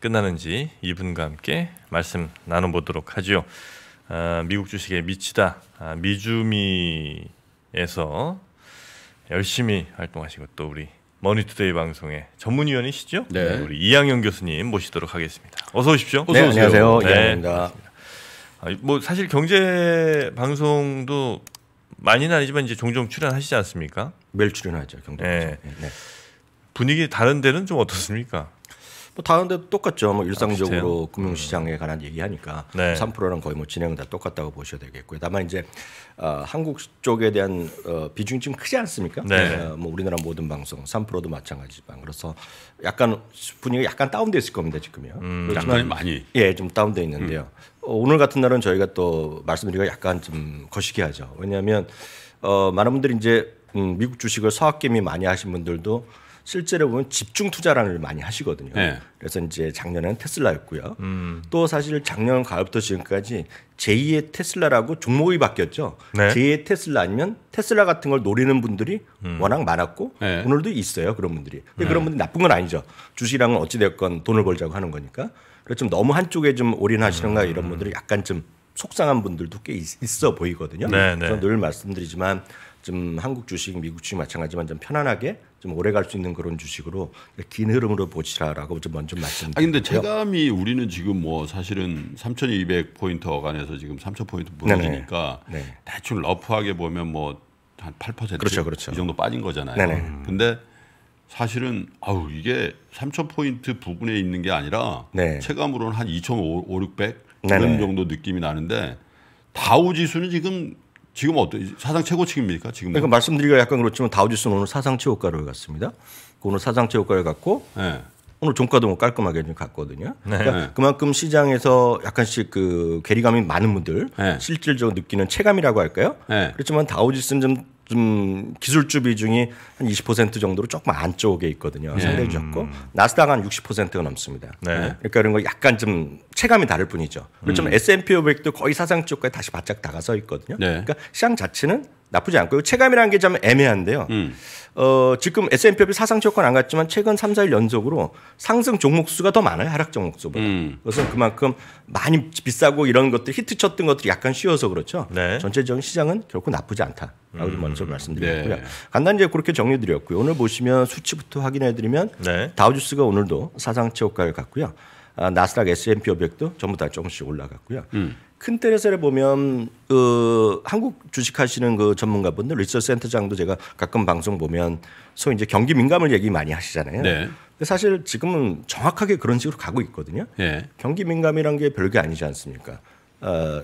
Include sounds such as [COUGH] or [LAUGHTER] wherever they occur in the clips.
끝나는지 이분과 함께 말씀 나눠보도록 하죠. 아, 미국 주식의 미치다 아, 미주미에서 열심히 활동하시고 또 우리 머니투데이 방송의 전문위원이시죠? 네. 네 우리 이양현 교수님 모시도록 하겠습니다. 어서 오십시오. 네, 어서 네, 오세요. 안녕하세요. 네, 이양현입니다. 아, 뭐 사실 경제 방송도 많이는 아니지만 이제 종종 출연하시지 않습니까? 매일 출연하죠 경제. 네. 네, 네. 분위기 다른 데는 좀 어떻습니까? 뭐 다른 데도 똑같죠. 뭐 일상적으로 아, 금융시장에 음. 관한 얘기하니까 네. 3%랑 거의 뭐 진행은 다 똑같다고 보셔야 되겠고요. 다만 이제 어, 한국 쪽에 대한 어, 비중이 좀 크지 않습니까? 네. 어, 뭐 우리나라 모든 방송 3%도 마찬가지지만 그래서 약간 분위기가 약간 다운돼 있을 겁니다 지금요. 음, 약간 많이 예좀 다운돼 있는데요. 음. 어, 오늘 같은 날은 저희가 또 말씀드리기가 약간 좀 거시기하죠. 왜냐하면 어, 많은 분들이 이제 음, 미국 주식을 사학개미 많이 하신 분들도 실제로 보면 집중 투자를 많이 하시거든요. 네. 그래서 이제 작년에는 테슬라였고요. 음. 또 사실 작년 가을부터 지금까지 제2의 테슬라라고 종목이 바뀌었죠. 네. 제2의 테슬라 아니면 테슬라 같은 걸 노리는 분들이 음. 워낙 많았고 네. 오늘도 있어요 그런 분들이. 근데 네. 그런 분들 나쁜 건 아니죠. 주식이랑은 어찌 됐건 돈을 벌자고 하는 거니까. 그래서 좀 너무 한쪽에 좀 올인하시는가 이런 음. 분들이 약간 좀 속상한 분들도 꽤 있어 보이거든요. 네, 네. 저늘 말씀드리지만 좀 한국 주식, 미국 주식 마찬가지만 지좀 편안하게 좀 오래 갈 수 있는 그런 주식으로 긴 흐름으로 보시라라고 좀 먼저 말씀드립고요아 근데 체감이 우리는 지금 뭐 사실은 3,200 포인트 어간에서 지금 3,000 포인트 부러지니까 네. 대충 러프하게 보면 뭐 한8% 그렇죠, 그렇죠. 이 정도 빠진 거잖아요. 네네. 네. 근데 사실은 아우 이게 3,000 포인트 부근에 있는 게 아니라 네. 체감으로는 한 2,500, 600 이런 정도 느낌이 나는데 다우 지수는 지금 지금 어떤 사상 최고치입니까? 지금 그러니까 말씀드리기가 약간 그렇지만 다우지수는 그 오늘 사상 최고가를 갔습니다. 오늘 사상 최고가를 갔고 네. 오늘 종가도 뭐 깔끔하게 좀 갔거든요. 네. 그러니까 네. 그만큼 시장에서 약간씩 그 괴리감이 많은 분들 네. 실질적으로 느끼는 체감이라고 할까요? 네. 그렇지만 다우지수는 좀좀 기술주 비중이 한 20% 정도로 조금 안쪽에 있거든요. 예. 상당주셨고 음. 나스닥 한 60%가 넘습니다. 네. 네. 그러니까 이런 거 약간 좀 체감이 다를 뿐이죠. 그리고 음. 좀 S&P 500도 거의 사상 쪽까지 다시 바짝 다가서 있거든요. 네. 그러니까 시장 자체는 나쁘지 않고요. 체감이라는 게 좀 애매한데요. 음. 어, 지금 S&P 사상 최고는 안 갔지만 최근 3, 4일 연속으로 상승 종목 수가 더 많아요. 하락 종목 수보다. 음. 그것은 그만큼 많이 비싸고 이런 것들 히트 쳤던 것들이 약간 쉬워서 그렇죠. 네. 전체적인 시장은 결코 나쁘지 않다라고 음. 먼저 말씀드리고요. 네. 간단히 이제 그렇게 정리드렸고요. 해 오늘 보시면 수치부터 확인해드리면 네. 다우지스가 오늘도 사상 최고가를 갔고요. 아, 나스닥 S&P 500도 전부 다 조금씩 올라갔고요. 음. 큰텔레셀를 보면 그 한국 주식 하시는 그 전문가분들 리서치 센터장도 제가 가끔 방송 보면 소위 이제 경기 민감을 얘기 많이 하시잖아요. 네. 근데 사실 지금은 정확하게 그런 식으로 가고 있거든요. 네. 경기 민감이란 게 별게 아니지 않습니까? 어,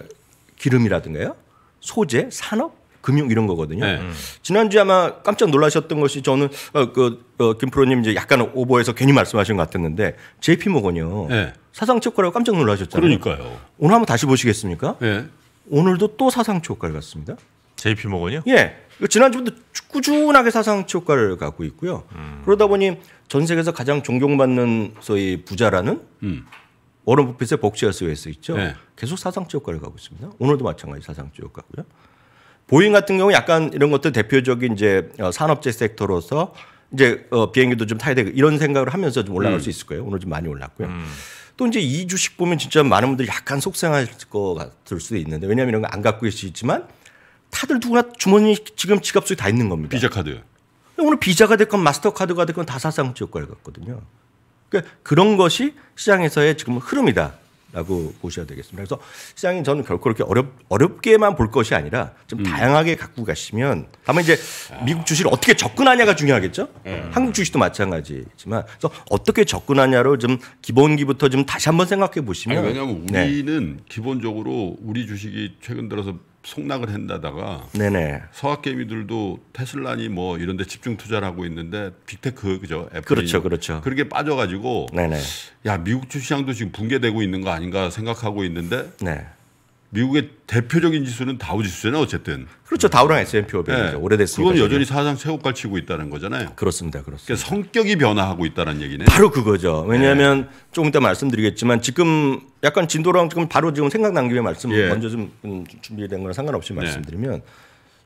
기름이라든가요, 소재, 산업 금융 이런 거거든요. 네. 음. 지난주에 아마 깜짝 놀라셨던 것이 저는 어, 그, 어, 김 프로님 이제 약간 오버해서 괜히 말씀하신 것 같았는데 JP 모건이요. 네. 사상 최고라고 깜짝 놀라셨잖아요. 그러니까요. 오늘 한번 다시 보시겠습니까? 네. 오늘도 또 사상 최고가를 갔습니다. JP 모건요 예. 지난주부터 꾸준하게 사상 최고가를 갖고 있고요. 음. 그러다 보니 전 세계에서 가장 존경받는 소위 부자라는 음. 워런 버핏의 복지할 수가 있어 있죠. 네. 계속 사상 최고가를 갖고 있습니다. 오늘도 마찬가지 사상 최고가고요. 보잉 같은 경우 약간 이런 것들 대표적인 이제 어, 산업재 섹터로서 이제 어, 비행기도 좀 타야 되고 이런 생각을 하면서 좀 올라갈 음. 수 있을 거예요. 오늘 좀 많이 올랐고요. 음. 또 이제 이 주식 보면 진짜 많은 분들이 약간 속상하실 것 같을 수도 있는데 왜냐하면 이런 거 안 갖고 계시지만 다들 누구나 주머니 지금 지갑 속에 다 있는 겁니다. 비자 카드. 오늘 비자가 됐건 마스터카드가 됐건 다 사상 지역과를 갔거든요. 그러니까 그런 것이 시장에서의 지금 흐름이다. 라고 보셔야 되겠습니다. 그래서 시장이 저는 결코 그렇게 어렵, 어렵게만 볼 것이 아니라 좀 음. 다양하게 갖고 가시면 다만 이제 미국 주식을 어떻게 접근하냐가 중요하겠죠. 음. 한국 주식도 마찬가지지만 그래서 어떻게 접근하냐로 좀 기본기부터 좀 다시 한번 생각해 보시면 아니, 왜냐하면 네. 우리는 네. 기본적으로 우리 주식이 최근 들어서 속락을 한다다가 네네. 서학 개미들도 테슬라니 뭐 이런 데 집중 투자를 하고 있는데 빅테크 그죠? 애플이 그렇죠. 그렇죠. 그렇게 빠져 가지고 야, 미국 주시장도 지금 붕괴되고 있는 거 아닌가 생각하고 있는데 네. 미국의 대표적인 지수는 다우 지수잖아요, 어쨌든. 그렇죠. 다우랑 S&P 5 0 0 네. 오래됐으니까. 그건 여전히 사상 최고가를 치고 있다는 거잖아요. 그렇습니다. 그렇습니다. 그러니까 성격이 변화하고 있다는 얘기네. 바로 그거죠. 네. 왜냐하면 네. 조금 이따 말씀드리겠지만 지금 약간 진도랑 지금 바로 지금 생각난 김에 말씀 예. 먼저 좀 준비된 거랑 상관없이 네. 말씀드리면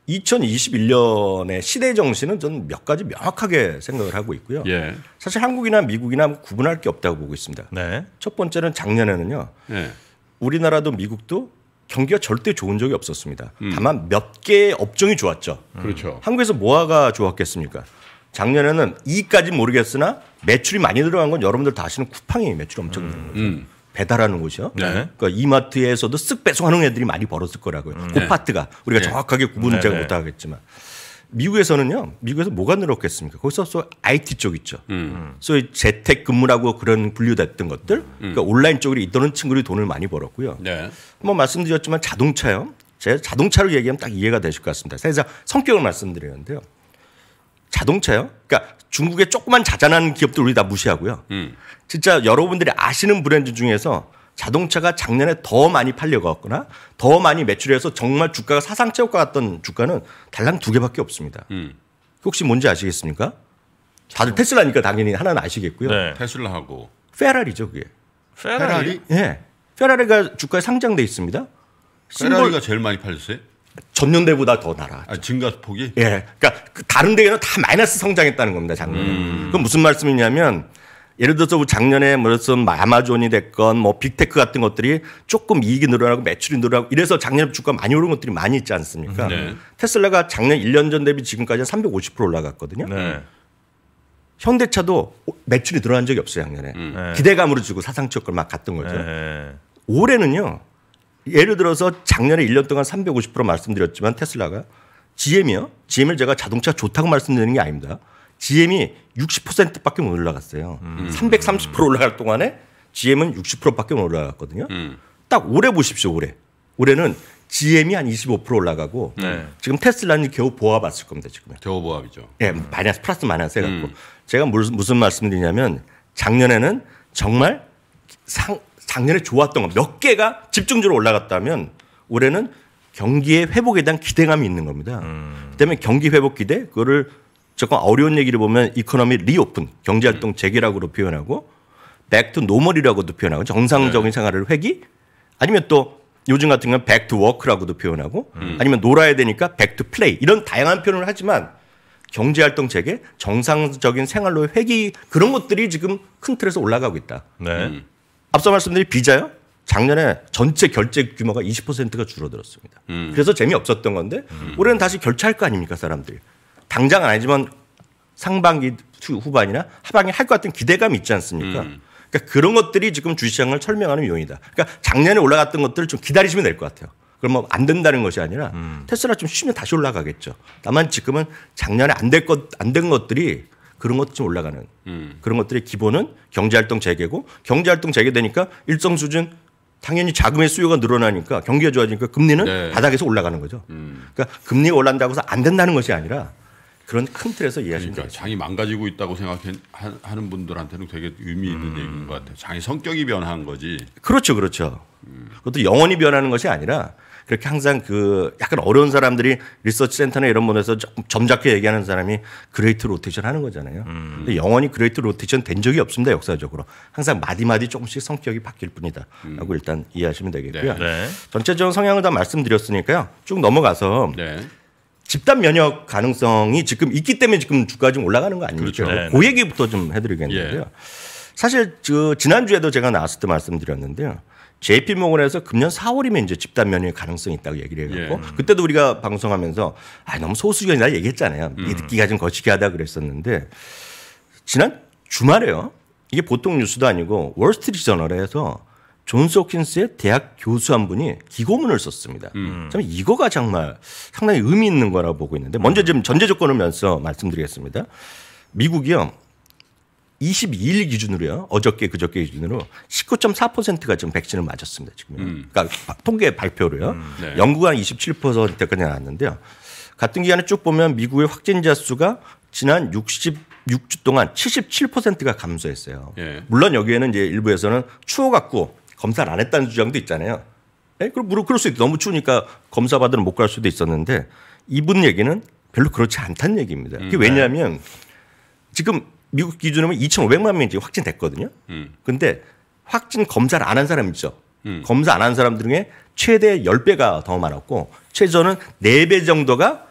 2021년의 시대 정신은 저는 몇 가지 명확하게 생각을 하고 있고요. 예. 사실 한국이나 미국이나 뭐 구분할 게 없다고 보고 있습니다. 네. 첫 번째는 작년에는요. 예. 우리나라도 미국도 경기가 절대 좋은 적이 없었습니다. 음. 다만 몇 개의 업종이 좋았죠. 음. 그렇죠. 한국에서 뭐가 좋았겠습니까? 작년에는 이까지 모르겠으나 매출이 많이 들어간 건 여러분들 다 아시는 쿠팡이 매출 엄청 음. 들어 음. 거죠. 배달하는 곳이요. 네. 그러니까 이마트에서도 쓱 배송하는 애들이 많이 벌었을 거라고요. 음. 그 네. 파트가 우리가 네. 정확하게 구분을 네. 제가 네. 못 하겠지만. 미국에서는요, 미국에서 뭐가 늘었겠습니까? 거기서 소 IT 쪽 있죠. 음. 음. 소위 재택 근무라고 그런 분류됐던 것들, 음. 그러니까 온라인 쪽으로 이더는 친구들이 돈을 많이 벌었고요. 네. 한번 뭐 말씀드렸지만 자동차요. 제자동차로 얘기하면 딱 이해가 되실 것 같습니다. 사실 성격을 말씀드렸는데요 자동차요. 그러니까 중국의 조그만 자잘한 기업들 우리 다 무시하고요. 음. 진짜 여러분들이 아시는 브랜드 중에서 자동차가 작년에 더 많이 팔려갔거나 더 많이 매출해서 정말 주가가 사상 최고가 갔던 주가는 달랑 두 개밖에 없습니다. 음. 그 혹시 뭔지 아시겠습니까? 다들 테슬라니까 당연히 하나는 아시겠고요. 네. 테슬라하고 페라리죠 그게. 페라리? 예. 네. 페라리가 주가에 상장돼 있습니다. 페라리가 제일 많이 팔렸어요? 전년대보다 더 날아. 아, 증가폭이? 예. 그러니까 그 다른 데에는다 마이너스 성장했다는 겁니다, 작년에. 음. 그럼 무슨 말씀이냐면 예를 들어서 뭐 작년에 무슨 뭐 아마존이 됐건 뭐 빅테크 같은 것들이 조금 이익이 늘어나고 매출이 늘어나고 이래서 작년에 주가 많이 오른 것들이 많이 있지 않습니까? 음, 네. 테슬라가 작년 1년 전 대비 지금까지 한350% 올라갔거든요. 네. 현대차도 매출이 늘어난 적이 없어요, 작년에. 음. 네. 기대감으로 주고 사상 최고를 막 갔던 거죠. 네. 올해는요. 예를 들어서 작년에 1년 동안 350% 말씀드렸지만 테슬라가 GM이요. GM을 제가 자동차 좋다고 말씀드리는 게 아닙니다. GM이 60%밖에 못 올라갔어요. 음. 330% 올라갈 동안에 GM은 60%밖에 못 올라갔거든요. 음. 딱 올해 보십시오. 올해 올해는 GM이 한 25% 올라가고 네. 지금 테슬라는 겨우 보합왔을 겁니다. 지금은 겨우 보합이죠. 예, 네, 마이너스 플러스 마이너스 해갖고 음. 제가 무슨 말씀드리냐면 작년에는 정말 상, 작년에 좋았던 거몇 개가 집중적으로 올라갔다면 올해는 경기의 회복에 대한 기대감이 있는 겁니다. 음. 그다음에 경기 회복 기대 그거를 조금 어려운 얘기를 보면 이코노미 리오픈 경제활동 재개라고도 표현하고 백 투 노멀이라고도 표현하고 정상적인 네. 생활을 회귀 아니면 또 요즘 같은 경우는 백투 워크라고도 표현하고 음. 아니면 놀아야 되니까 백 투 플레이 이런 다양한 표현을 하지만 경제활동 재개 정상적인 생활로의 회귀 그런 것들이 지금 큰 틀에서 올라가고 있다. 네. 음. 앞서 말씀드린 비자요. 작년에 전체 결제 규모가 20%가 줄어들었습니다. 음. 그래서 재미없었던 건데 음. 올해는 다시 결제할 거 아닙니까 사람들이. 당장은 아니지만 상반기 후반이나 하반기 할 것 같은 기대감이 있지 않습니까? 음. 그러니까 그런 것들이 지금 주시장을 설명하는 요인이다. 그러니까 작년에 올라갔던 것들을 좀 기다리시면 될 것 같아요. 그러면 뭐 안 된다는 것이 아니라 음. 테슬라 좀 쉬면 다시 올라가겠죠. 다만 지금은 작년에 안 될 것 안 된 것들이 그런 것들 좀 올라가는 음. 그런 것들의 기본은 경제활동 재개고 경제활동 재개되니까 일정 수준 당연히 자금의 수요가 늘어나니까 경기가 좋아지니까 금리는 네. 바닥에서 올라가는 거죠. 음. 그러니까 금리 가 올라간다고 해서 안 된다는 것이 아니라 그런 큰 틀에서 이해하시면 그러니까 장이 망가지고 있다고 생각하는 분들한테는 되게 의미 있는 음. 얘기인 것 같아요. 장이 성격이 변한 거지. 그렇죠, 그렇죠. 그것도 영원히 변하는 것이 아니라 그렇게 항상 그 약간 어려운 사람들이 리서치 센터나 이런 분에서 점잖게 얘기하는 사람이 그레이트 로테이션 하는 거잖아요. 음. 근데 영원히 그레이트 로테이션 된 적이 없습니다 역사적으로. 항상 마디마디 조금씩 성격이 바뀔 뿐이다라고 음. 일단 이해하시면 되겠고요. 네. 네. 전체적인 성향을 다 말씀드렸으니까요. 쭉 넘어가서 네. 집단 면역 가능성이 지금 있기 때문에 지금 주가 지금 올라가는 거 아닙니까? 그렇죠. 네, 네. 그 얘기부터 좀 해드리겠는데요. 예. 사실 저 지난주에도 제가 나왔을 때 말씀드렸는데요. JP모건에서 금년 4월이면 이제 집단 면역 의 가능성이 있다고 얘기를 해갖고 예. 그때도 우리가 방송하면서 아 너무 소수견이다 얘기했잖아요. 음. 이 듣기가 좀거시기 하다 그랬었는데 지난 주말에요. 이게 보통 뉴스도 아니고 월스트리트 저널에서 존스 호킨스의 대학 교수 한 분이 기고문을 썼습니다. 음. 저 이거가 정말 상당히 의미 있는 거라 고 보고 있는데 먼저 지 전제 조건을 면서 말씀드리겠습니다. 미국이요. 22일 기준으로요. 어저께 그저께 기준으로 19.4%가 지금 백신을 맞았습니다. 지금. 음. 그러니까 통계 발표로요. 음. 네. 영국은 27%까지 나왔는데요. 같은 기간에 쭉 보면 미국의 확진자 수가 지난 66주 동안 77%가 감소했어요. 예. 물론 여기에는 이제 일부에서는 추워 갖고 검사를 안 했다는 주장도 있잖아요. 에 예, 그럼 물론 그럴 수 있다. 너무 추우니까 검사 받으러 못 갈 수도 있었는데 이분 얘기는 별로 그렇지 않다는 얘기입니다. 그게 음, 네. 왜냐하면 지금 미국 기준으로는 2,500만 명이 지금 확진됐거든요. 음. 근데 확진 검사를 안 한 사람 있죠. 음. 검사 안 한 사람 중에 최대 10배가 더 많았고 최소는 4배 정도가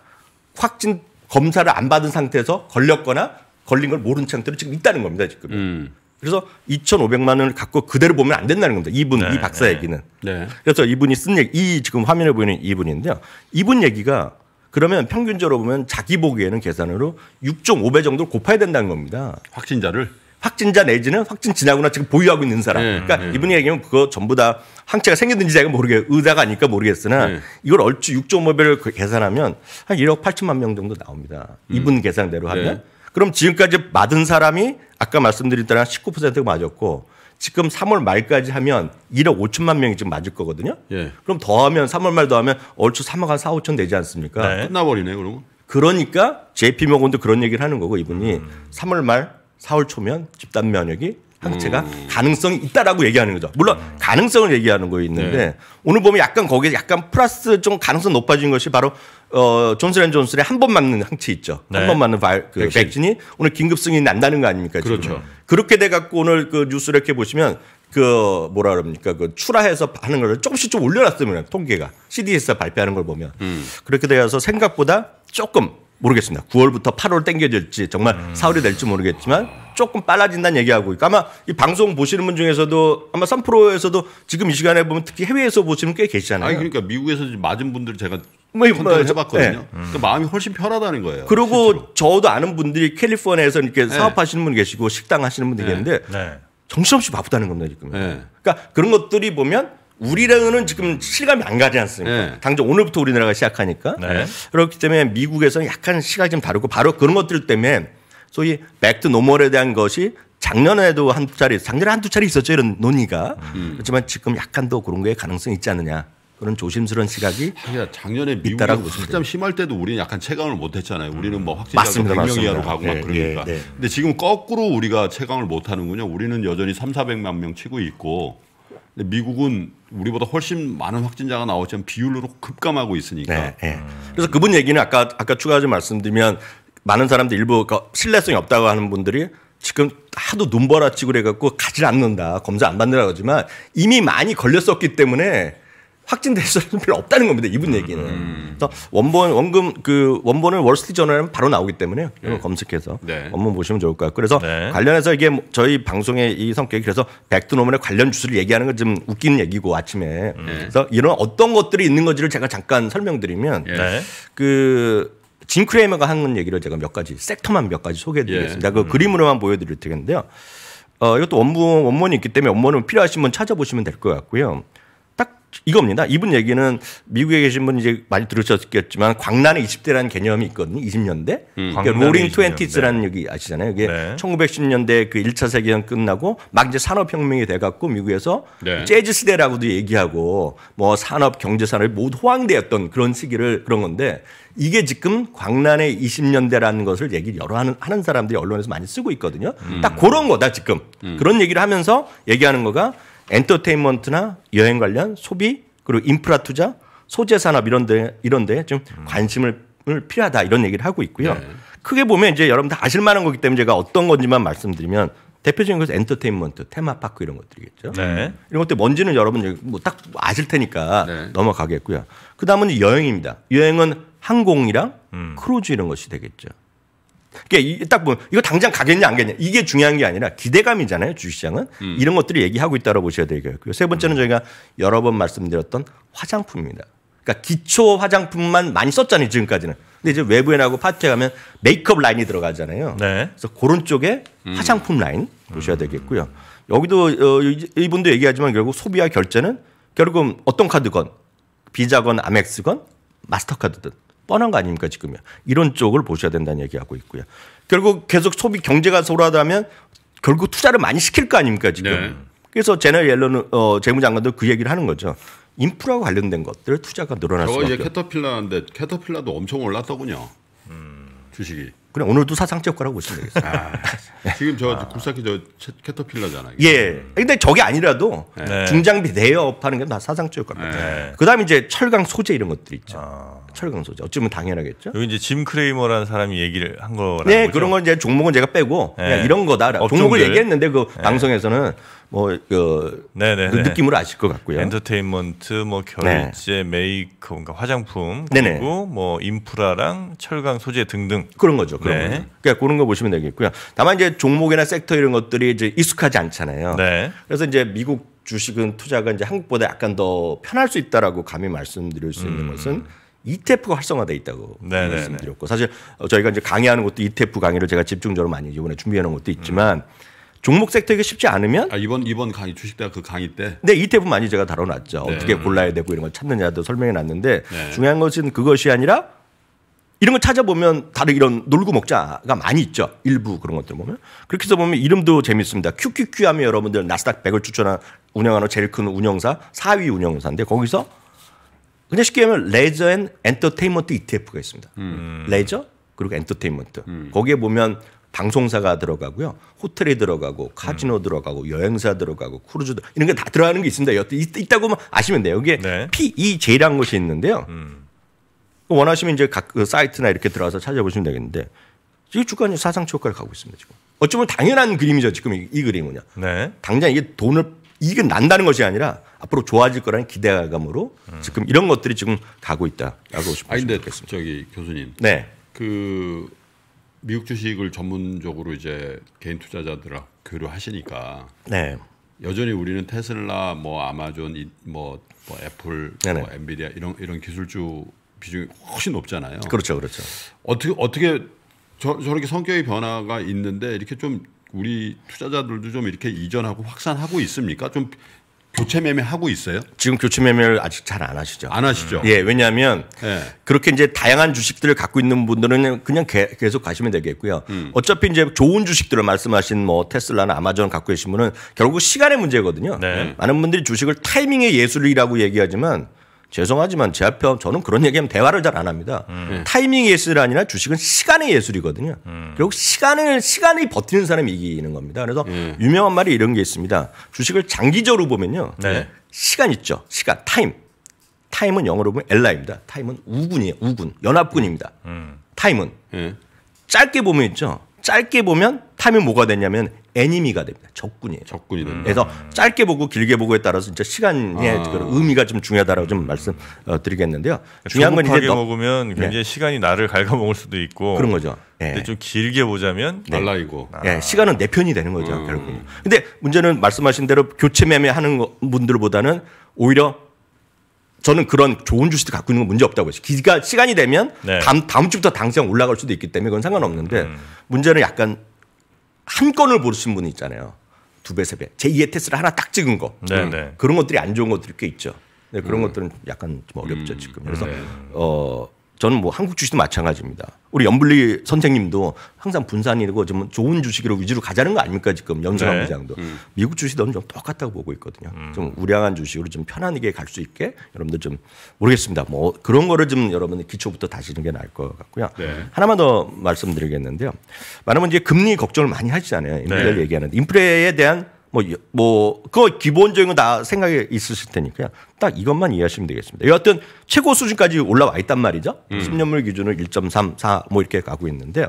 확진 검사를 안 받은 상태에서 걸렸거나 걸린 걸 모른 상태로 지금 있다는 겁니다. 지금. 음. 그래서 2,500만 원을 갖고 그대로 보면 안 된다는 겁니다. 이분, 네, 이 박사 네. 얘기는. 네. 그래서 이분이 쓴 얘기, 이 지금 화면에 보이는 이분인데요. 이분 얘기가 그러면 평균적으로 보면 자기 보기에는 계산으로 6.5배 정도 를 곱해야 된다는 겁니다. 확진자를? 확진자 내지는 확진 지나거나 지금 보유하고 있는 사람. 네, 그러니까 네. 이분이 얘기하면 그거 전부 다 항체가 생겼는지 자가 모르게 의사가 아닐까 모르겠으나 네. 이걸 얼추 6.5배를 그 계산하면 한 1억 8천만 명 정도 나옵니다. 이분 음. 계산대로 하면. 그럼 지금까지 맞은 사람이 아까 말씀드린 대로 한 19%가 맞았고 지금 3월 말까지 하면 1억 5천만 명이 지금 맞을 거거든요. 예. 그럼 더하면 3월 말 더하면 얼추 3억 한 4, 5천 되지 않습니까? 네. 끝나버리네 그러고. 그러니까 JP 모건도 그런 얘기를 하는 거고 이분이 음. 3월 말 4월 초면 집단 면역이 자체가 음. 가능성이 있다라고 얘기하는 거죠. 물론 가능성을 얘기하는 거 있는데 네. 오늘 보면 약간 거기에 약간 플러스 좀 가능성 높아진 것이 바로 어 존슨앤 존슨의 한번 맞는 항체 있죠. 네. 한번 맞는 바그 백신. 백신이 오늘 긴급 승이 난다는 거 아닙니까? 지금. 그렇죠. 그렇게 돼 갖고 오늘 그 뉴스를 이렇게 보시면 그 뭐라 그럽니까 그 출하해서 하는 걸 조금씩 좀 올려놨으면 통계가 CDS가 발표하는 걸 보면 음. 그렇게 되어서 생각보다 조금 모르겠습니다. 9월부터 8월 땡겨질지 정말 음. 4월이 될지 모르겠지만 조금 빨라진다는 얘기하고 있고 아마 이 방송 보시는 분 중에서도 아마 선프로에서도 지금 이 시간에 보면 특히 해외에서 보시는 꽤 계시잖아요. 아니 그러니까 미국에서 맞은 분들 제가 뭐, 뭐 컨택을 해봤거든요. 네. 그러니까 마음이 훨씬 편하다는 거예요. 그리고 실제로. 저도 아는 분들이 캘리포니아에서 이렇게 네. 사업하시는 분 계시고 식당 하시는 분들 네. 계시는데 네. 정신없이 바쁘다는 겁니다 지금. 네. 그러니까 그런 것들이 보면 우리랑은 지금 실감이 안 가지 않습니까? 네. 당장 오늘부터 우리나라가 시작하니까. 네. 그렇기 때문에 미국에서는 약간 시각이 좀 다르고 바로 그런 것들 때문에 소위 백드 노멀에 대한 것이 작년에도 한두 차례, 작년에 한두 차례 있었죠. 이런 논의가. 음. 그렇지만 지금 약간 더 그런 거에 가능성이 있지 않느냐. 그런 조심스러운 시각이 하긴 작년에 미국이 확장 뭐 심할 때도 우리는 약간 체감을 못했잖아요. 우리는 뭐 확진자가 100명 이하로 가고 막 네, 그러니까. 네, 네. 근데 지금 거꾸로 우리가 체감을 못하는군요. 우리는 여전히 3, 400만 명 치고 있고 근데 미국은 우리보다 훨씬 많은 확진자가 나오지만 비율로 급감하고 있으니까. 네, 네. 그래서 그분 얘기는 아까 아까 추가하지 말씀드리면 많은 사람들 일부 그 신뢰성이 없다고 하는 분들이 지금 하도 눈보라치고 그래갖고 가지 않는다 검사 안 받느라고 하지만 이미 많이 걸렸었기 때문에 확진될 수는 별로 없다는 겁니다. 이분 음, 얘기는. 음. 그래서 원본 원금 그 원본은 월스트리트 저널에 바로 나오기 때문에 네. 검색해서 네. 원본 보시면 좋을 것 같고 그래서 네. 관련해서 이게 뭐 저희 방송의 이 성격이 그래서 백두노문의 관련 주스를 얘기하는 건 좀 웃기는 얘기고 아침에 네. 그래서 이런 어떤 것들이 있는 건지를 제가 잠깐 설명드리면 네. 그짐 크레이머가 한 얘기를 제가 몇 가지 섹터만 몇 가지 소개해드리겠습니다. 예. 그 음. 그림으로만 보여드릴 테겠는데요 어, 이것도 원본 원본이 있기 때문에 원본은 필요하신 분 찾아보시면 될 것 같고요. 딱 이겁니다. 이분 얘기는 미국에 계신 분 이제 많이 들으셨겠지만 광란의 20대라는 개념이 있거든요. 20년대. 음, 그러니까 로링 트웬티즈라는 얘기 아시잖아요. 이게 네. 1910년대 그 1차 세계전 끝나고 막 이제 산업혁명이 돼갖고 미국에서 네. 재즈 시대라고도 얘기하고 뭐 산업 경제 산업이 모두 호황되었던 그런 시기를 그런 건데 이게 지금 광란의 20년대라는 것을 얘기를 여러 하는, 하는 사람들이 언론에서 많이 쓰고 있거든요. 음. 딱 그런 거다 지금 음. 그런 얘기를 하면서 얘기하는 거가 엔터테인먼트나 여행 관련 소비 그리고 인프라 투자 소재 산업 이런데 이런데 좀 음. 관심을 필요하다 이런 얘기를 하고 있고요. 네. 크게 보면 이제 여러분 다 아실 만한 거기 때문에 제가 어떤 건지만 말씀드리면 대표적인 것은 엔터테인먼트, 테마파크 이런 것들이겠죠. 네. 이런 것들 뭔지는 여러분 뭐딱 아실 테니까 네. 넘어가겠고요. 그 다음은 여행입니다. 여행은 항공이랑 음. 크루즈 이런 것이 되겠죠. 그러니까 딱 보면 이거 당장 가겠냐 안 가겠냐 이게 중요한 게 아니라 기대감이잖아요 주식시장은 음. 이런 것들을 얘기하고 있다고 보셔야 되겠고요. 세 번째는 음. 저희가 여러 번 말씀드렸던 화장품입니다. 그러니까 기초 화장품만 많이 썼잖아요 지금까지는. 근데 이제 외부에 나고 파티에 가면 메이크업 라인이 들어가잖아요. 네. 그래서 그런 쪽에 음. 화장품 라인 보셔야 음. 되겠고요. 여기도 어, 일본도 얘기하지만 결국 소비와 결제는 결국 은 어떤 카드건 비자건 아멕스건 마스터카드든 뻔한 거 아닙니까 지금요. 이런 쪽을 보셔야 된다는 얘기하고 있고요. 결국 계속 소비 경제가 소홀하다면 결국 투자를 많이 시킬 거 아닙니까 지금. 네. 그래서 제너 옐런 어, 재무장관도 그 얘기를 하는 거죠. 인프라와 관련된 것들 투자가 늘어날 수밖에. 이제 캐터필라인데 캐터필라도 엄청 올랐더군요. 주식이. 그냥 오늘도 사상최고라고 보시면 되겠어요. 아, 아, 지금 저 아. 굴삭기 저 캐터필러잖아요. 예. 음. 근데 저게 아니라도 네. 네. 중장비 대여업하는 게 다 사상적 겁니다. 네. 그다음 에 이제 철강 소재 이런 것들 있죠. 아. 철강 소재 어쩌면 당연하겠죠. 여기 이제 짐 크레이머라는 사람이 얘기를 한 거라는 네, 거죠? 그런 건 이제 종목은 제가 빼고 네. 그냥 이런 거다. 종목을 얘기했는데 그 네. 방송에서는 뭐그 그 느낌으로 아실 것 같고요. 엔터테인먼트, 뭐 결제, 네. 메이크, 그러 화장품 네네. 그리고 뭐 인프라랑 철강 소재 등등 그런 거죠. 그런 네. 거 그러니까 그런 거 보시면 되겠고요. 다만 이제 종목이나 섹터 이런 것들이 이제 익숙하지 않잖아요. 네. 그래서 이제 미국 주식은 투자가 이제 한국보다 약간 더 편할 수 있다라고 감히 말씀드릴 수 있는 음. 것은 ETF가 활성화돼 있다고 네네네. 네, 말씀드렸고 네. 사실 저희가 이제 강의하는 것도 ETF 강의를 제가 집중적으로 많이 이번에 준비해 놓은 것도 있지만 음. 종목 섹터가 쉽지 않으면 아, 이번 이번 강의 주식 대학 그 강의 때. 네, 이태분 많이 제가 다뤄놨죠. 네. 어떻게 골라야 되고 이런 걸 찾느냐도 설명해놨는데 네. 중요한 것은 그것이 아니라 이런 걸 찾아보면 다른 이런 놀고 먹자가 많이 있죠. 일부 그런 것들 보면. 그렇게 해서 보면 이름도 재밌습니다. QQQ 하면 여러분들 나스닥 100을 추천한 운영하는 제일 큰 운영사 4위 운영사인데 거기서 그냥 쉽게 하면 레저 앤 엔터테인먼트 ETF가 있습니다. 음. 레저 그리고 엔터테인먼트. 음. 거기에 보면 방송사가 들어가고요. 호텔이 들어가고 카지노 음. 들어가고 여행사 들어가고 크루즈 이런 게 다 들어가는 게 있습니다. 여기 있다고만 뭐 아시면 돼요. 여기에 네. PEJ라는 것이 있는데요. 음. 원하시면 이제 각그 사이트나 이렇게 들어가서 찾아보시면 되겠는데 이 주가는 사상 최고가를 가고 있습니다. 지금 어쩌면 당연한 그림이죠. 지금 이, 이 그림은요. 네. 당장 이게 돈을 이익은 난다는 것이 아니라 앞으로 좋아질 거라는 기대감으로 음. 지금 이런 것들이 지금 가고 있다라고 싶습니다. 아 근데 저기 교수님. 네. 그 미국 주식을 전문적으로 이제 개인 투자자들하고 교류하시니까 네. 여전히 우리는 테슬라, 뭐 아마존, 뭐, 뭐 애플, 뭐 네네. 뭐 엔비디아 이런 이런 기술주 비중이 훨씬 높잖아요. 그렇죠, 그렇죠. 어떻게 어떻게 저, 저렇게 성격의 변화가 있는데 이렇게 좀 우리 투자자들도 좀 이렇게 이전하고 확산하고 있습니까? 좀 교체 매매하고 있어요? 지금 교체 매매를 아직 잘 안 하시죠. 안 하시죠. 예, 왜냐하면 네. 그렇게 이제 다양한 주식들을 갖고 있는 분들은 그냥 개, 계속 가시면 되겠고요. 음. 어차피 이제 좋은 주식들을 말씀하신 뭐 테슬라나 아마존 갖고 계신 분은 결국 시간의 문제거든요. 네. 예. 많은 분들이 주식을 타이밍의 예술이라고 얘기하지만 죄송하지만 제 앞에 저는 그런 얘기하면 대화를 잘 안 합니다. 음. 타이밍 예술이 아니라 주식은 시간의 예술이거든요. 음. 그리고 시간을 시간이 버티는 사람이 이기는 겁니다. 그래서 음. 유명한 말이 이런 게 있습니다. 주식을 장기적으로 보면요, 네. 시간 있죠. 시간 타임. 타임은 영어로 보면 엘라입니다. 타임은 우군이에요. 우군 연합군입니다. 음. 타임은 예. 짧게 보면 있죠. 짧게 보면 타임이 뭐가 되냐면 애니미가 됩니다. 적군이에요. 적군이 됩니다. 그래서 짧게 보고 길게 보고에 따라서 진짜 시간의 아. 그런 의미가 좀 중요하다라고 좀 말씀드리겠는데요. 어, 중요한 건 이제 먹으면 네. 굉장히 시간이 나를 갉아먹을 수도 있고 그런 거죠. 네. 근데 좀 길게 보자면 네. 날라이고 아. 네. 시간은 내 편이 되는 거죠 음. 결국. 은 근데 문제는 말씀하신 대로 교체 매매하는 분들보다는 오히려 저는 그런 좋은 주식을 갖고 있는 건 문제 없다고 했어요. 기가 시간이 되면 네. 다음, 다음 주부터 당장 올라갈 수도 있기 때문에 그건 상관없는데 음. 문제는 약간 한 건을 모르신 분이 있잖아요. 두 배, 세 배. 제2의 테스트를 하나 딱 찍은 거. 네네. 음. 네. 그런 것들이 안 좋은 것들이 꽤 있죠. 네, 그런 음. 것들은 약간 좀 어렵죠, 음. 지금. 그래서, 음. 네. 어, 저는 뭐 한국 주식도 마찬가지입니다. 우리 연불리 선생님도 항상 분산이고 좀 좋은 주식으로 위주로 가자는 거 아닙니까 지금 연수원 부장도 네. 음. 미국 주식도 좀 똑같다고 보고 있거든요. 음. 좀 우량한 주식으로 좀 편안하게 갈 수 있게 여러분들 좀 모르겠습니다. 뭐 그런 거를 좀 여러분 기초부터 다시는 게 나을 것 같고요. 네. 하나만 더 말씀드리겠는데요. 많은 분 이제 금리 걱정을 많이 하시잖아요. 인플레 네. 얘기하는데 인플레에 대한 뭐, 뭐, 그거 기본적인 거 다생각이 있으실 테니까요. 딱 이것만 이해하시면 되겠습니다. 여하튼 최고 수준까지 올라와 있단 말이죠. 음. 10년물 기준으로 1.34 뭐 이렇게 가고 있는데요.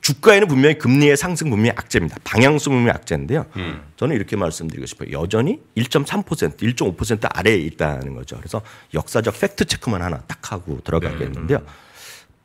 주가에는 분명히 금리의 상승 분명히 악재입니다. 방향성 분명히 악재인데요. 음. 저는 이렇게 말씀드리고 싶어요. 여전히 1.3% 1.5% 아래에 있다는 거죠. 그래서 역사적 팩트 체크만 하나 딱 하고 들어가겠는데요. 음.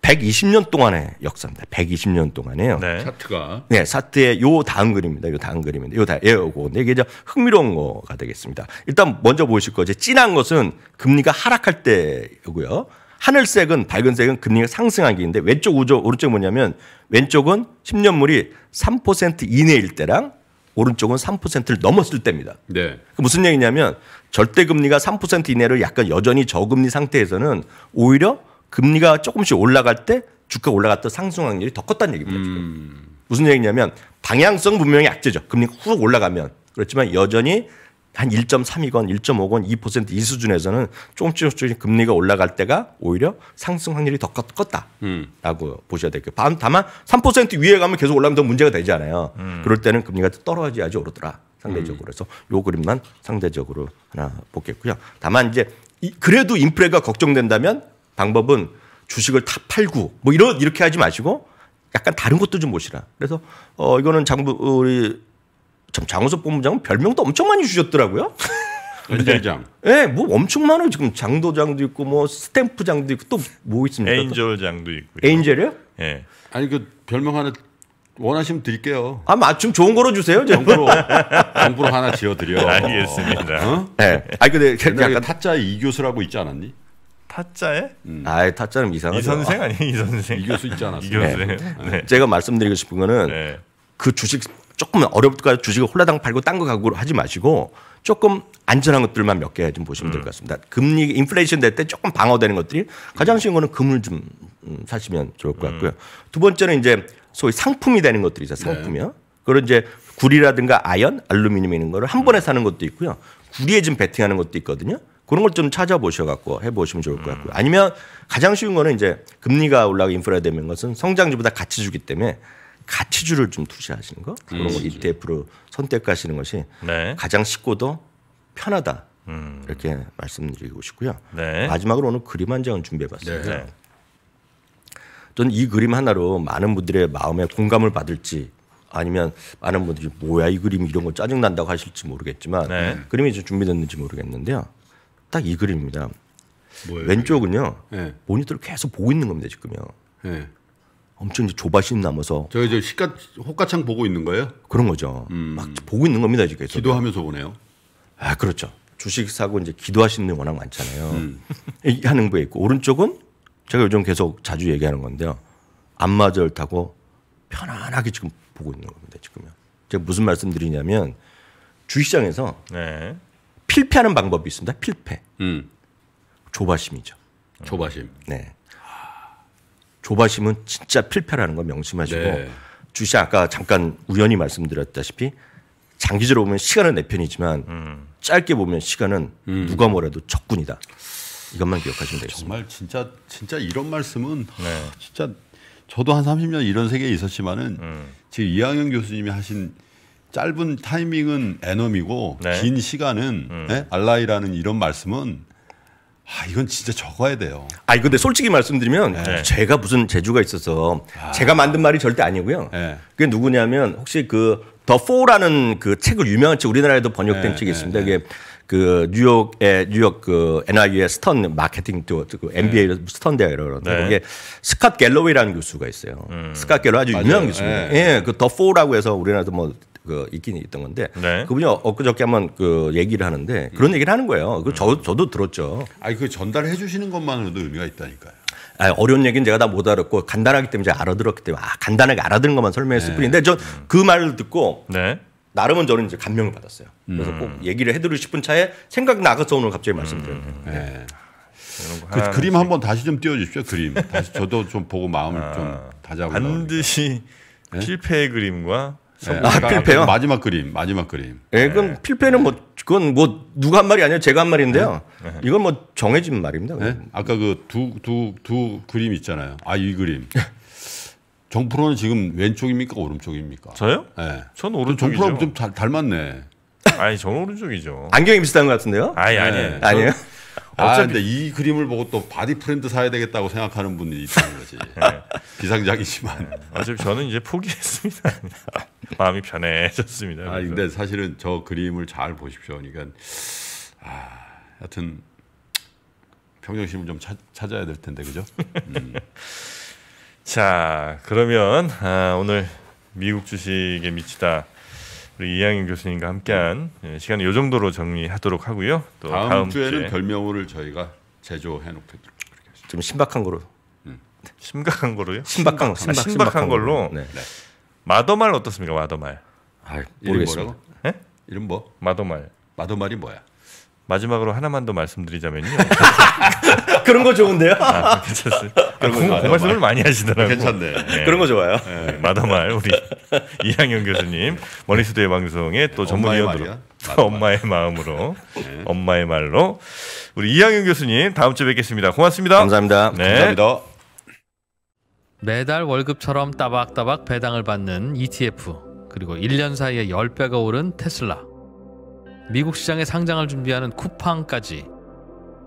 120년 동안의 역사입니다. 120년 동안에요. 네. 사트가. 네, 사트의 요 다음 그림입니다. 요 다음 그림인데 요 다, 예, 요거인데 이게 이제 흥미로운 거가 되겠습니다. 일단 먼저 보실 거죠. 진한 것은 금리가 하락할 때고요. 하늘색은 밝은색은 금리가 상승한 기인데 왼쪽 우조 오른쪽 뭐냐면 왼쪽은 10년물이 3% 이내일 때랑 오른쪽은 3%를 넘었을 때입니다. 네. 그 무슨 얘기냐면 절대 금리가 3% 이내로 약간 여전히 저금리 상태에서는 오히려 금리가 조금씩 올라갈 때주가 올라갔던 상승 확률이 더 컸다는 얘기입니다. 지금. 음. 무슨 얘기냐면 방향성 분명히 악재죠. 금리가 훅 올라가면 그렇지만 여전히 한 1.32건 1.5건 2%이 수준에서는 조금씩 조금씩 금리가 올라갈 때가 오히려 상승 확률이 더 컸다라고 음. 보셔야 될거예요 다만 3% 위에 가면 계속 올라가면 더 문제가 되잖아요. 음. 그럴 때는 금리가 떨어져야지 오르더라. 상대적으로 음. 그래서 요 그림만 상대적으로 하나 보겠고요. 다만 이제 그래도 인플레가 걱정된다면 방법은 주식을 다 팔고 뭐 이런 이렇게 하지 마시고 약간 다른 것도 좀 보시라. 그래서 어 이거는 장부 우리 참 장호섭 본부장은 별명도 엄청 많이 주셨더라고요. 연장장. [LAUGHS] 예, 네. 네, 뭐 엄청 많아요. 지금 장도장도 있고 뭐 스탬프장도 있고 또 뭐 있습니까? 에인절장도 있고. 에인절이요? 예. 네. 아니 그 별명 하나 원하시면 드릴게요. 아 맞춤 뭐 아, 좋은 거로 주세요. 정부로 [LAUGHS] 정부로 하나 지어드려. 알겠습니다. 어? 네. 아 근데 약간 타짜 이 교수라고 있지 않았니? 타짜에? 음. 아, 타짜는 이상하죠. 이 선생 아니에요, 이 선생. 이 교수 있지 않았어요. 네. 네. 네. 제가 말씀드리고 싶은 거는 네. 그 주식 조금 어렵니까 주식을 홀라당 팔고 딴 거 갖고 하지 마시고 조금 안전한 것들만 몇 개 좀 보시면 음. 될것 같습니다. 금리 인플레이션 될 때 조금 방어되는 것들이 가장 쉬운 거는 금을 좀 음, 사시면 좋을 것 같고요. 음. 두 번째는 이제 소위 상품이 되는 것들이 죠 상품이요. 네. 그런 이제 구리라든가 아연, 알루미늄 이런 거를 한 번에 사는 것도 있고요. 구리에 좀 베팅하는 것도 있거든요. 그런 걸 좀 찾아보셔갖고 해보시면 좋을 것 같고요. 아니면 가장 쉬운 거는 이제 금리가 올라가 인플레 되는 것은 성장주보다 가치주기 때문에 가치주를 좀 투자하시는 거 그런 거 ETF로 선택하시는 것이 네. 가장 쉽고도 편하다 음. 이렇게 말씀드리고 싶고요. 네. 마지막으로 오늘 그림 한 장을 준비해봤습니다. 네. 저는 이 그림 하나로 많은 분들의 마음에 공감을 받을지 아니면 많은 분들이 뭐야 이 그림 이런 거 짜증 난다고 하실지 모르겠지만 네. 그림이 좀 준비됐는지 모르겠는데요. 딱이 그림입니다. 뭐예요, 왼쪽은요 네. 모니터를 계속 보고 있는 겁니다 지금요. 네. 엄청 조바심 남아서 저희 저 시가 호가창 보고 있는 거예요? 그런 거죠. 음. 막 보고 있는 겁니다 지금. 기도하면서 보네요. 아 그렇죠. 주식 사고 이제 기도하시는 분 워낙 많잖아요. 음. [LAUGHS] 하는 거에 있고 오른쪽은 제가 요즘 계속 자주 얘기하는 건데요. 안마절 타고 편안하게 지금 보고 있는 겁니다 지금요. 제가 무슨 말씀드리냐면 주식장에서 네. 필패하는 방법이 있습니다. 필패. 음. 조바심이죠. 조바심. 네. 조바심은 진짜 필패라는 거 명심하시고 네. 주시 아까 잠깐 우연히 말씀드렸다시피 장기적으로 보면 시간은 내 편이지만 음. 짧게 보면 시간은 음. 누가 뭐래도 적군이다. 이것만 기억하시면 아, 되겠습니다. 정말 진짜 진짜 이런 말씀은 네. 진짜 저도 한 30년 이런 세계에 있었지만은 음. 지금 이항영 교수님이 하신 짧은 타이밍은 애넘이고 네. 긴 시간은 음. 예? 알라이라는 이런 말씀은 아 이건 진짜 적어야 돼요. 아 근데 솔직히 말씀드리면 네. 제가 무슨 재주가 있어서 아. 제가 만든 말이 절대 아니고요. 네. 그게 누구냐면 혹시 그 더 포라는 그 책을 유명한 책 우리나라에도 번역된 예, 책이 예, 있습니다. 이게 그 뉴욕의 뉴욕 그 NIU의 스턴 마케팅 그 MBA 네. 스턴 대회를 그러는데 네. 거기 스캇 갤러웨이라는 교수가 있어요. 음. 스캇 갤러 아주 유명한 교수입니 네. 예, 그 더 포라고 해서 우리나라도 뭐그 있긴 있던 건데 네. 그분이 엊그저께 한번 그 얘기를 하는데 그런 얘기를 하는 거예요. 그 저, 음. 저도 들었죠. 아니 그 전달해 주시는 것만으로도 의미가 있다니까요. 아, 어려운 얘기는 제가 다 못 알았고 간단하기 때문에 제가 알아들었기 때문에 아, 간단하게 알아들은 것만 설명했을 네. 뿐인데 전그 음. 말을 듣고 네. 나름은 저는 이제 감명을 받았어요. 그래서 음. 꼭 얘기를 해드리고 싶은 차에 생각 나가서 오늘 갑자기 말씀드렸네요. 음. 네. 네. 그, 그림 한번 다시 좀 띄워주십시오. 그림. 다시 저도 좀 보고 마음을 아, 좀 다잡으려고. 반드시 네? 실패의 그림과 네, 아, 그러니까 필패요? 마지막 그림, 마지막 그림. 예, 네, 그럼 네. 필패는 뭐 그건 뭐 누가 한 말이 아니에요. 제가 한 말인데요. 네. 네. 이건 뭐 정해진 말입니다. 네? 아까 그 두 두 두 그림 있잖아요. 아, 이 그림. [LAUGHS] 정프로는 지금 왼쪽입니까 오른쪽입니까? 저요? 예. 저는 그 오른쪽이죠. 정프로 좀 잘, 닮았네. 아니, 저는 오른쪽이죠. 안경이 비슷한 것 같은데요? 아니, 아니에요. 아니에요? 아, 근데 이 그림을 보고 또 바디 프렌드 사야 되겠다고 생각하는 분이 있다는 거지. [LAUGHS] 네. 비상장이지만. 네. 어차피 저는 이제 포기했습니다. [LAUGHS] 마음이 편해졌습니다. 아, 근데 사실은 저 그림을 잘 보십시오. 그러니까 아, 하여튼 평정심을 좀 찾, 찾아야 될 텐데 그죠? 음. [LAUGHS] 자, 그러면 아, 오늘 미국 주식에 미치다 우리 이양인 교수님과 함께한 예, 시간 이 정도로 정리하도록 하고요. 또 다음, 다음 주에는 주에 별명호 저희가 제조해 놓겠습니다. 좀 신박한 거로. 음. 심각한 거로요? 신박한 거. 아, 신박한, 신박한 걸로. 네. 네. 마더말 어떻습니까? 마더말. 아, 모르겠습니다. 예? 이름 뭐? 마더말. 마더말이 뭐야? 마지막으로 하나만 더 말씀드리자면요. [LAUGHS] 그런 거 좋은데요? 아, 괜찮습니다. 그런 거 좋아요. 말씀을 많이 하시더라고요. 괜찮네. 네. 그런 거 좋아요. 네. 마다말 우리 [LAUGHS] 이항영 교수님 머니스도의 방송에 또 전문위원으로 [LAUGHS] 엄마의 마음으로 네. 엄마의 말로 우리 이항영 교수님 다음 주에 뵙겠습니다. 고맙습니다. 감사합니다. 네. 감사합니다. 매달 월급처럼 따박따박 배당을 받는 ETF 그리고 1년 사이에 10배가 오른 테슬라 미국 시장에 상장을 준비하는 쿠팡까지